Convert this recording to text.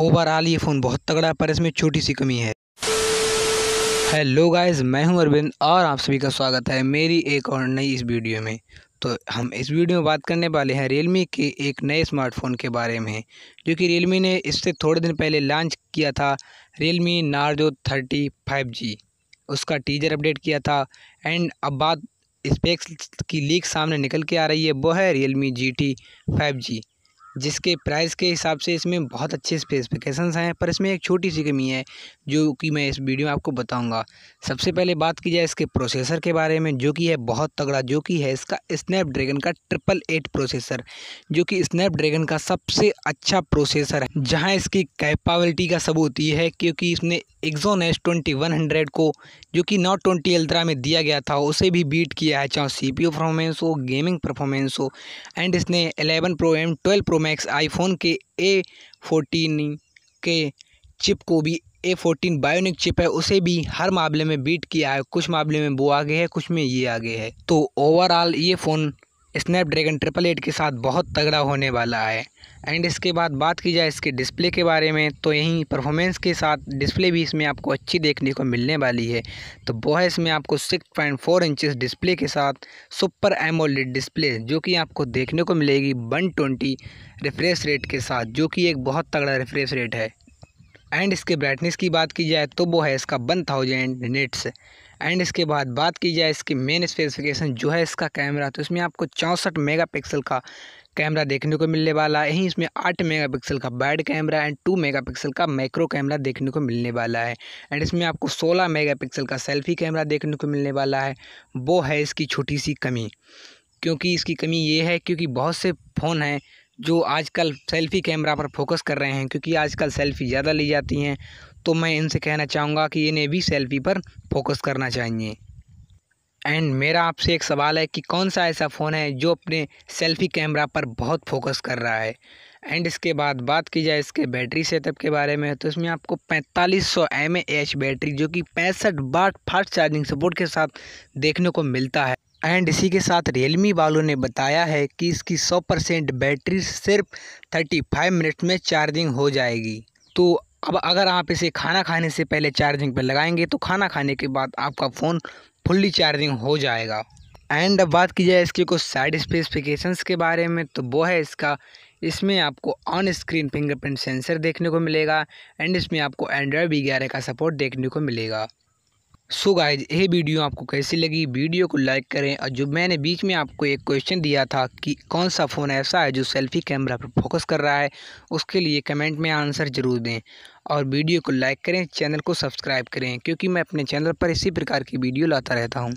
overall ये phone बहुत तगड़ा है पर इसमें छोटी सी कमी है हेलो गाइस मैं हूं अरविंद और आप सभी का स्वागत है मेरी एक और नई इस वीडियो में तो हम इस वीडियो में बात करने वाले हैं रियलमी के एक नए स्मार्टफोन के बारे में जो कि रियलमी ने इससे थोड़े दिन पहले लॉन्च किया था Realme Narzo thirty five G उसका टीजर अपडेट किया था एंड अब बात स्पेक्स की लीक सामने निकल के आ रही है वो है Realme G T five G जिसके प्राइस के हिसाब से इसमें बहुत अच्छे स्पेसिफिकेशंस हैं पर इसमें एक छोटी सी कमी है जो कि मैं इस वीडियो में आपको बताऊंगा सबसे पहले बात की जाए इसके प्रोसेसर के बारे में जो कि है बहुत तगड़ा जो कि है इसका स्नैपड्रैगन का ट्रिपल एट प्रोसेसर जो कि स्नैपड्रैगन का सबसे अच्छा प्रोसेसर है जहाँ इसकी कैपाबिलिटी का सबूत ये है क्योंकि इसने Exynos twenty one hundred को जो कि नॉट ट्वेंटी अल्ट्रा में दिया गया था उसे भी बीट किया है चाहे सी पी परफॉर्मेंस हो गेमिंग परफॉर्मेंस हो एंड इसने eleven pro M twelve pro max iPhone के ए फोर्टीन के चिप को भी ए फोर्टीन बायोनिक चिप है उसे भी हर मामले में बीट किया है कुछ मामले में वो आगे है कुछ में ये आगे है तो ओवरऑल ये फ़ोन स्नैपड्रैगन ट्रिपल एट के साथ बहुत तगड़ा होने वाला है एंड इसके बाद बात की जाए इसके डिस्प्ले के बारे में तो यहीं परफॉर्मेंस के साथ डिस्प्ले भी इसमें आपको अच्छी देखने को मिलने वाली है तो वो है इसमें आपको 6.4 पॉइंट डिस्प्ले के साथ सुपर एमोलिड डिस्प्ले जो कि आपको देखने को मिलेगी 120 रिफ्रेश रेट के साथ जो कि एक बहुत तगड़ा रिफ्रेश रेट है एंड इसके ब्राइटनेस की बात की जाए तो वो है इसका वन थाउजेंड निट्स एंड इसके बाद बात की जाए इसकी मेन स्पेसिफिकेशन जो है इसका कैमरा तो इसमें आपको चौंसठ मेगापिक्सल का कैमरा देखने को मिलने वाला है यहीं इसमें आठ मेगापिक्सल का बैड कैमरा एंड टू मेगापिक्सल का माइक्रो कैमरा देखने को मिलने वाला है एंड इसमें आपको सोलह मेगापिक्सल का सेल्फी कैमरा देखने को मिलने वाला है वो है इसकी छोटी सी कमी क्योंकि इसकी कमी ये है क्योंकि बहुत से फ़ोन हैं जो आजकल सेल्फ़ी कैमरा पर फोकस कर रहे हैं क्योंकि आजकल सेल्फ़ी ज़्यादा ली जाती हैं तो मैं इनसे कहना चाहूँगा कि इन्हें भी सेल्फी पर फोकस करना चाहिए एंड मेरा आपसे एक सवाल है कि कौन सा ऐसा फ़ोन है जो अपने सेल्फ़ी कैमरा पर बहुत फोकस कर रहा है एंड इसके बाद बात की जाए इसके बैटरी सेटअप के बारे में तो इसमें आपको 4500 सौ बैटरी जो कि पैंसठ बाट फास्ट चार्जिंग सपोर्ट के साथ देखने को मिलता है एंड इसी के साथ रियलमी वालों ने बताया है कि इसकी 100 परसेंट बैटरी सिर्फ 35 मिनट में चार्जिंग हो जाएगी तो अब अगर आप इसे खाना खाने से पहले चार्जिंग पर लगाएंगे तो खाना खाने के बाद आपका फ़ोन फुल्ली चार्जिंग हो जाएगा एंड अब बात की जाए इसके कुछ साइड स्पेसिफिकेशंस के बारे में तो वो है इसका इसमें आपको ऑन स्क्रीन फिंगरप्रिंट सेंसर देखने को मिलेगा एंड इसमें आपको एंड्रॉयड वगैरह का सपोर्ट देखने को मिलेगा सो गाइज ये वीडियो आपको कैसी लगी वीडियो को लाइक करें और जो मैंने बीच में आपको एक क्वेश्चन दिया था कि कौन सा फ़ोन ऐसा है जो सेल्फी कैमरा पर फोकस कर रहा है उसके लिए कमेंट में आंसर ज़रूर दें और वीडियो को लाइक करें चैनल को सब्सक्राइब करें क्योंकि मैं अपने चैनल पर इसी प्रकार की वीडियो लाता रहता हूँ